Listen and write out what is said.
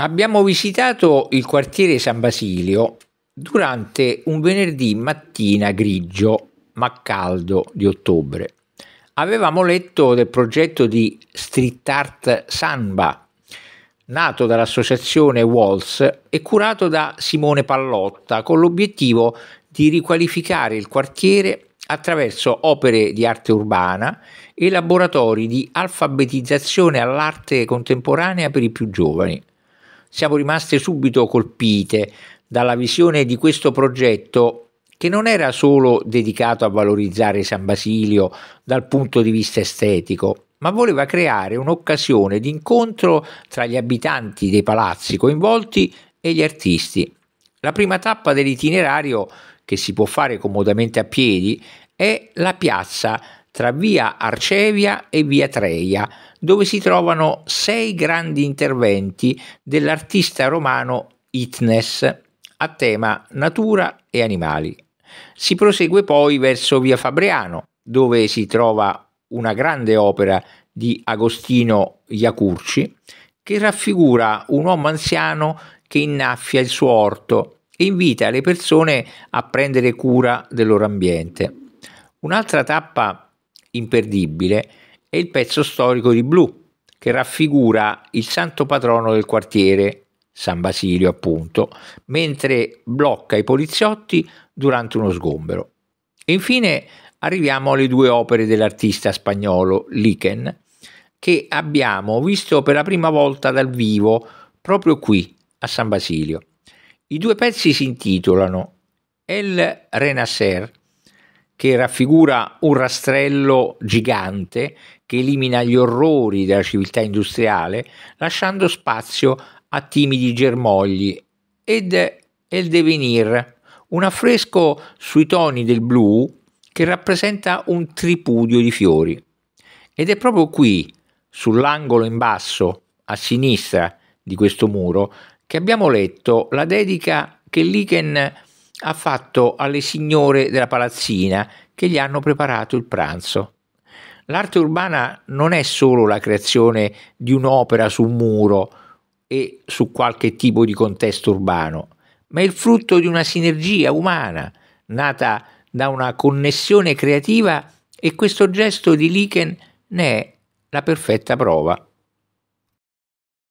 Abbiamo visitato il quartiere San Basilio durante un venerdì mattina grigio ma caldo di ottobre. Avevamo letto del progetto di street art Samba, nato dall'associazione Walls e curato da Simone Pallotta con l'obiettivo di riqualificare il quartiere attraverso opere di arte urbana e laboratori di alfabetizzazione all'arte contemporanea per i più giovani siamo rimaste subito colpite dalla visione di questo progetto che non era solo dedicato a valorizzare San Basilio dal punto di vista estetico, ma voleva creare un'occasione di incontro tra gli abitanti dei palazzi coinvolti e gli artisti. La prima tappa dell'itinerario, che si può fare comodamente a piedi, è la piazza tra via Arcevia e via Treia, dove si trovano sei grandi interventi dell'artista romano Itnes a tema natura e animali. Si prosegue poi verso via Fabriano, dove si trova una grande opera di Agostino Iacurci che raffigura un uomo anziano che innaffia il suo orto e invita le persone a prendere cura del loro ambiente. Un'altra tappa imperdibile è il pezzo storico di blu che raffigura il santo patrono del quartiere, San Basilio appunto, mentre blocca i poliziotti durante uno sgombero. E infine arriviamo alle due opere dell'artista spagnolo Liken, che abbiamo visto per la prima volta dal vivo proprio qui a San Basilio. I due pezzi si intitolano El Renacer che raffigura un rastrello gigante che elimina gli orrori della civiltà industriale, lasciando spazio a timidi germogli ed il Devenir, un affresco sui toni del blu che rappresenta un tripudio di fiori. Ed è proprio qui, sull'angolo in basso, a sinistra di questo muro, che abbiamo letto la dedica che Lichen ha fatto alle signore della palazzina che gli hanno preparato il pranzo. L'arte urbana non è solo la creazione di un'opera su un muro e su qualche tipo di contesto urbano, ma è il frutto di una sinergia umana nata da una connessione creativa e questo gesto di Lichen ne è la perfetta prova.